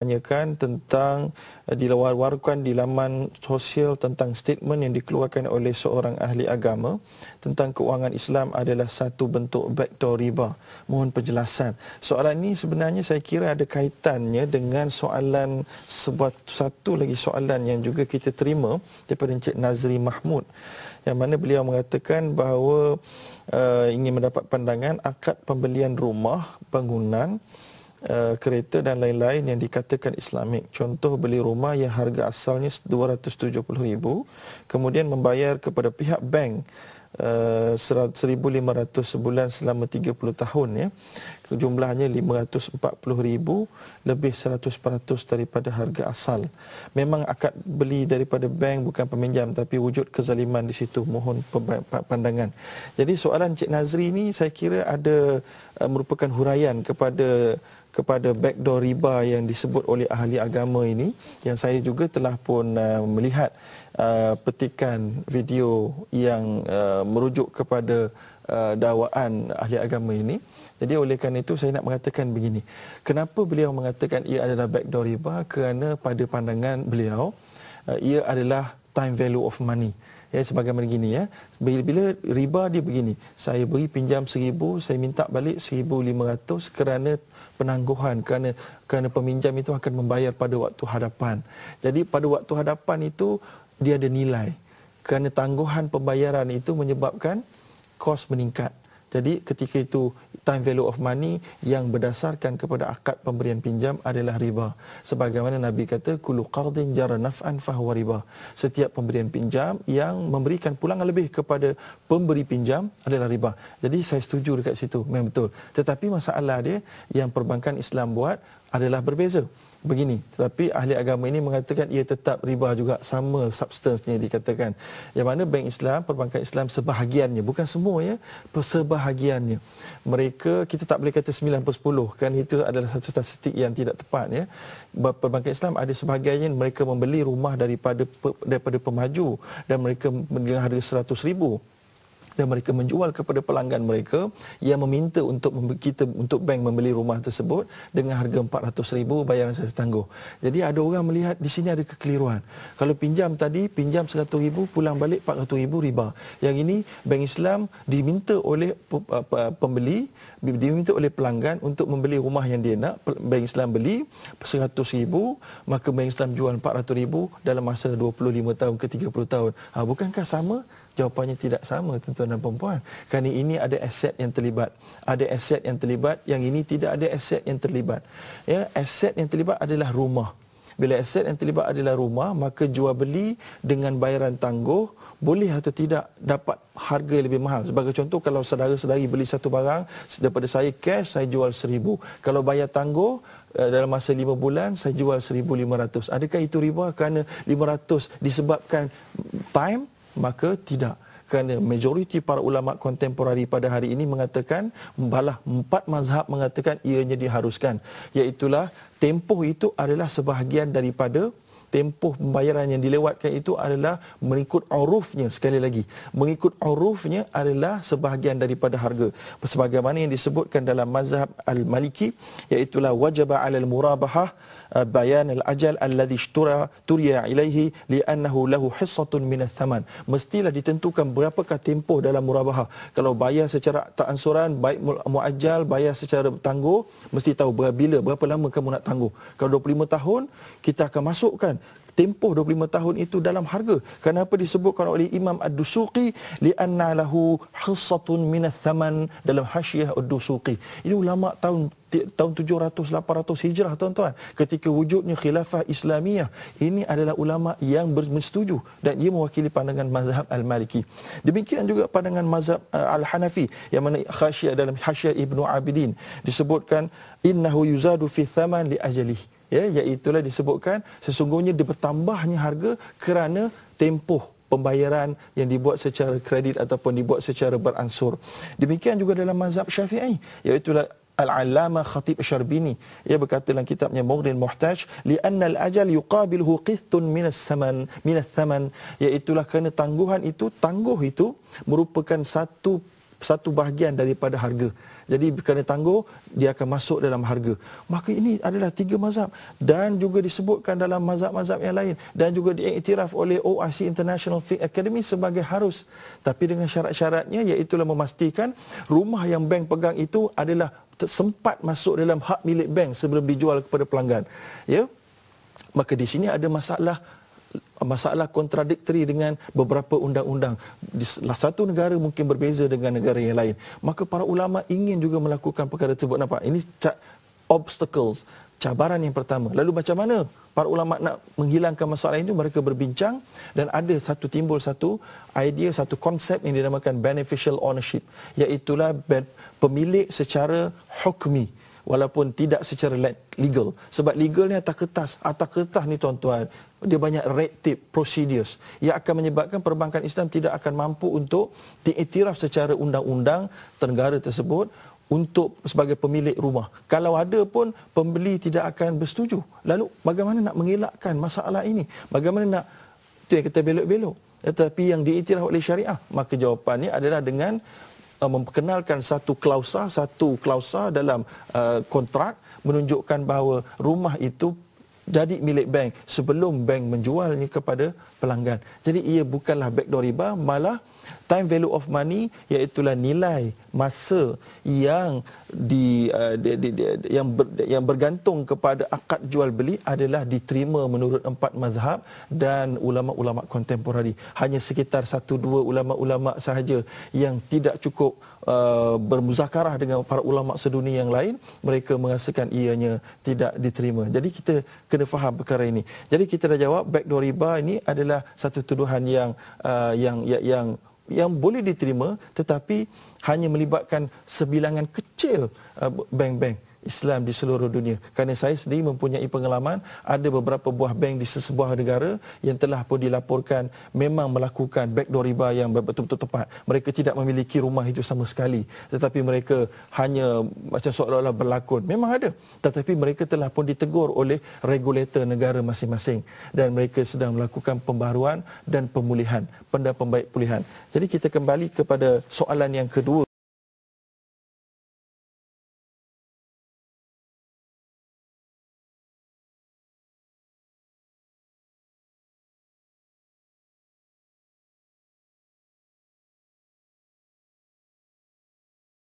tanyakan tentang eh, dilawarkan di laman sosial tentang statement yang dikeluarkan oleh seorang ahli agama tentang keuangan Islam adalah satu bentuk backdoor riba. Mohon penjelasan. Soalan ini sebenarnya saya kira ada kaitannya dengan soalan sebuah satu lagi soalan yang juga kita terima daripada Encik Nazri Mahmud yang mana beliau mengatakan bahawa uh, ingin mendapat pandangan akad pembelian rumah bangunan Eh, kereta dan lain-lain yang dikatakan Islamik. Contoh beli rumah yang harga asalnya RM270,000 kemudian membayar kepada pihak bank RM1,500 uh, eh, sebulan selama 30 tahun ya. Jumlahnya RM540,000 lebih 100% daripada harga asal. Memang akad beli daripada bank bukan peminjam tapi wujud kezaliman di situ mohon pandangan. Jadi soalan Cik Nazri ini saya kira ada uh, merupakan huraian kepada kepada backdoor riba yang disebut oleh ahli agama ini yang saya juga telah pun uh, melihat uh, petikan video yang uh, merujuk kepada uh, dakwaan ahli agama ini jadi oleh kerana itu saya nak mengatakan begini kenapa beliau mengatakan ia adalah backdoor riba kerana pada pandangan beliau uh, ia adalah time value of money ya sebagai begini ya bila bila riba dia begini saya beri pinjam seribu, saya minta balik seribu lima ratus kerana penangguhan kerana kerana peminjam itu akan membayar pada waktu hadapan jadi pada waktu hadapan itu dia ada nilai kerana tangguhan pembayaran itu menyebabkan kos meningkat jadi ketika itu time value of money yang berdasarkan kepada akad pemberian pinjam adalah riba. Sebagaimana Nabi kata kullu qardin jara naf'an fahuwa riba. Setiap pemberian pinjam yang memberikan pulangan lebih kepada pemberi pinjam adalah riba. Jadi saya setuju dekat situ memang betul. Tetapi masalah dia yang perbankan Islam buat adalah berbeza begini tetapi ahli agama ini mengatakan ia tetap riba juga sama substansnya dikatakan yang mana bank Islam perbankan Islam sebahagiannya bukan semua ya sebahagiannya mereka kita tak boleh kata 9 per 10 kan itu adalah satu statistik yang tidak tepat ya perbankan Islam ada sebahagiannya mereka membeli rumah daripada daripada pemaju dan mereka dengan harga 100 ribu dan mereka menjual kepada pelanggan mereka yang meminta untuk kita untuk bank membeli rumah tersebut dengan harga 400,000 bayaran saya tangguh. Jadi ada orang melihat di sini ada kekeliruan. Kalau pinjam tadi pinjam 100,000 pulang balik 400,000 riba. Yang ini bank Islam diminta oleh pembeli diminta oleh pelanggan untuk membeli rumah yang dia nak bank Islam beli 100,000 maka bank Islam jual 400,000 dalam masa 25 tahun ke 30 tahun. Ha, bukankah sama? jawapannya tidak sama tuan-tuan dan puan-puan kerana ini ada aset yang terlibat ada aset yang terlibat yang ini tidak ada aset yang terlibat ya aset yang terlibat adalah rumah bila aset yang terlibat adalah rumah maka jual beli dengan bayaran tangguh boleh atau tidak dapat harga yang lebih mahal. Sebagai contoh, kalau saudara-saudari beli satu barang, daripada saya cash, saya jual seribu. Kalau bayar tangguh, eh, dalam masa lima bulan, saya jual seribu lima ratus. Adakah itu riba kerana lima ratus disebabkan time? maka tidak kerana majoriti para ulama kontemporari pada hari ini mengatakan balah empat mazhab mengatakan ianya diharuskan iaitulah tempoh itu adalah sebahagian daripada tempoh pembayaran yang dilewatkan itu adalah mengikut urufnya sekali lagi mengikut urufnya adalah sebahagian daripada harga sebagaimana yang disebutkan dalam mazhab al-maliki iaitu wajib alal murabahah bayan al-ajal alladhi ishtura turiya ilayhi li'annahu lahu hissatun min ath-thaman mestilah ditentukan berapakah tempoh dalam murabahah kalau bayar secara tak ansuran baik muajjal bayar secara tangguh mesti tahu berapa bila berapa lama kamu nak tangguh kalau 25 tahun kita akan masukkan tempoh 25 tahun itu dalam harga kenapa disebutkan oleh Imam Ad-Dusuqi li'anna lahu hissatun min thaman dalam hasyiah Ad-Dusuqi ini ulama tahun tahun 700 800 Hijrah tuan-tuan ketika wujudnya khilafah Islamiah ini adalah ulama yang bersetuju dan dia mewakili pandangan mazhab Al-Maliki demikian juga pandangan mazhab eh, Al-Hanafi yang mana khasyiah dalam hasyiah Ibnu Abidin disebutkan innahu yuzadu fi thaman li ajalihi ya iaitulah ya, disebutkan sesungguhnya dia bertambahnya harga kerana tempoh pembayaran yang dibuat secara kredit ataupun dibuat secara beransur. Demikian juga dalam mazhab Syafi'i iaitu Al-Alama Khatib Syarbini ia berkata dalam kitabnya Mughrin Muhtaj li li'anna al-ajal yuqabilhu qithun min as-saman min as-saman iaitu kerana tangguhan itu tangguh itu merupakan satu satu bahagian daripada harga. Jadi kerana tangguh, dia akan masuk dalam harga. Maka ini adalah tiga mazhab dan juga disebutkan dalam mazhab-mazhab yang lain dan juga diiktiraf oleh OIC International Fiqh Academy sebagai harus. Tapi dengan syarat-syaratnya iaitu memastikan rumah yang bank pegang itu adalah sempat masuk dalam hak milik bank sebelum dijual kepada pelanggan. Ya. Maka di sini ada masalah masalah kontradiktori dengan beberapa undang-undang di salah satu negara mungkin berbeza dengan negara yang lain maka para ulama ingin juga melakukan perkara tersebut nampak ini obstacles cabaran yang pertama lalu macam mana para ulama nak menghilangkan masalah ini mereka berbincang dan ada satu timbul satu idea satu konsep yang dinamakan beneficial ownership iaitu pemilik secara hukmi walaupun tidak secara legal. Sebab legal ni atas kertas. Atas kertas ni tuan-tuan, dia banyak red tape, procedures yang akan menyebabkan perbankan Islam tidak akan mampu untuk diiktiraf secara undang-undang negara tersebut untuk sebagai pemilik rumah. Kalau ada pun pembeli tidak akan bersetuju. Lalu bagaimana nak mengelakkan masalah ini? Bagaimana nak itu yang kita belok-belok? Tetapi yang diiktiraf oleh syariah, maka jawapannya adalah dengan Uh, memperkenalkan satu klausa, satu klausa dalam uh, kontrak menunjukkan bahawa rumah itu jadi milik bank sebelum bank menjualnya kepada pelanggan. Jadi ia bukanlah backdoor riba, malah time value of money iaitu nilai masa yang di, uh, di, di, di yang ber, yang bergantung kepada akad jual beli adalah diterima menurut empat mazhab dan ulama-ulama kontemporari. Hanya sekitar satu dua ulama-ulama sahaja yang tidak cukup uh, bermuzakarah dengan para ulama sedunia yang lain, mereka merasakan ianya tidak diterima. Jadi kita kena kena faham perkara ini. Jadi kita dah jawab backdoor riba ini adalah satu tuduhan yang uh, yang yang, yang yang boleh diterima tetapi hanya melibatkan sebilangan kecil uh, bank-bank. Islam di seluruh dunia. Kerana saya sendiri mempunyai pengalaman ada beberapa buah bank di sesebuah negara yang telah pun dilaporkan memang melakukan backdoor riba yang betul-betul tepat. Mereka tidak memiliki rumah itu sama sekali tetapi mereka hanya macam seolah-olah berlakon. Memang ada tetapi mereka telah pun ditegur oleh regulator negara masing-masing dan mereka sedang melakukan pembaruan dan pemulihan, benda pembaik pulihan. Jadi kita kembali kepada soalan yang kedua